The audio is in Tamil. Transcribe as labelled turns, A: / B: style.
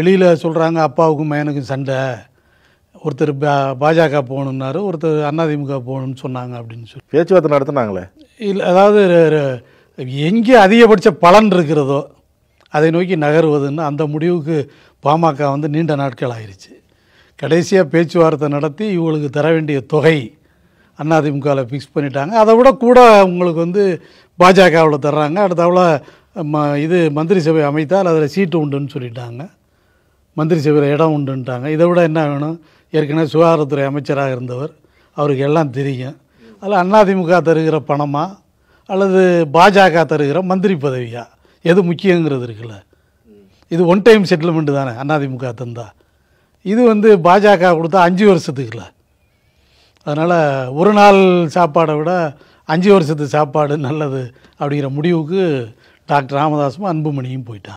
A: வெளியில் சொல்கிறாங்க அப்பாவுக்கும் மயனுக்கும் சண்டை ஒருத்தர் பாஜக போகணுன்னாரு ஒருத்தர் அதிமுக போகணும்னு சொன்னாங்க அப்படின்னு சொல்லி
B: பேச்சுவார்த்தை நடத்தினாங்களே
A: இல்லை அதாவது எங்கே அதிகபட்ச பலன் இருக்கிறதோ அதை நோக்கி நகர்வதுன்னு அந்த முடிவுக்கு பாமக வந்து நீண்ட நாட்கள் ஆயிடுச்சு கடைசியாக பேச்சுவார்த்தை நடத்தி இவங்களுக்கு தர வேண்டிய தொகை அதிமுகவில் ஃபிக்ஸ் பண்ணிட்டாங்க அதை விட கூட உங்களுக்கு வந்து பாஜகவில் தர்றாங்க அடுத்தவள இது மந்திரி சபை அமைத்தால் அதில் சீட்டு உண்டுன்னு சொல்லிட்டாங்க மந்திரி சபையில் இடம் உண்டுன்ட்டாங்க இதை விட என்ன வேணும் ஏற்கனவே சுகாதாரத்துறை அமைச்சராக இருந்தவர் அவருக்கு எல்லாம் தெரியும் அதில் அண்ணாதிமுக தருகிற பணமாக அல்லது பாஜக தருகிற மந்திரி பதவியா எது முக்கியங்கிறது இருக்குல்ல இது ஒன் டைம் செட்டில்மெண்ட்டு தானே அண்ணாதிமுக தந்தா இது வந்து பாஜக கொடுத்தா அஞ்சு வருஷத்துக்குல அதனால் ஒரு நாள் சாப்பாடை விட அஞ்சு வருஷத்து சாப்பாடு நல்லது அப்படிங்கிற முடிவுக்கு டாக்டர் ராமதாஸும் அன்புமணியும் போயிட்டான்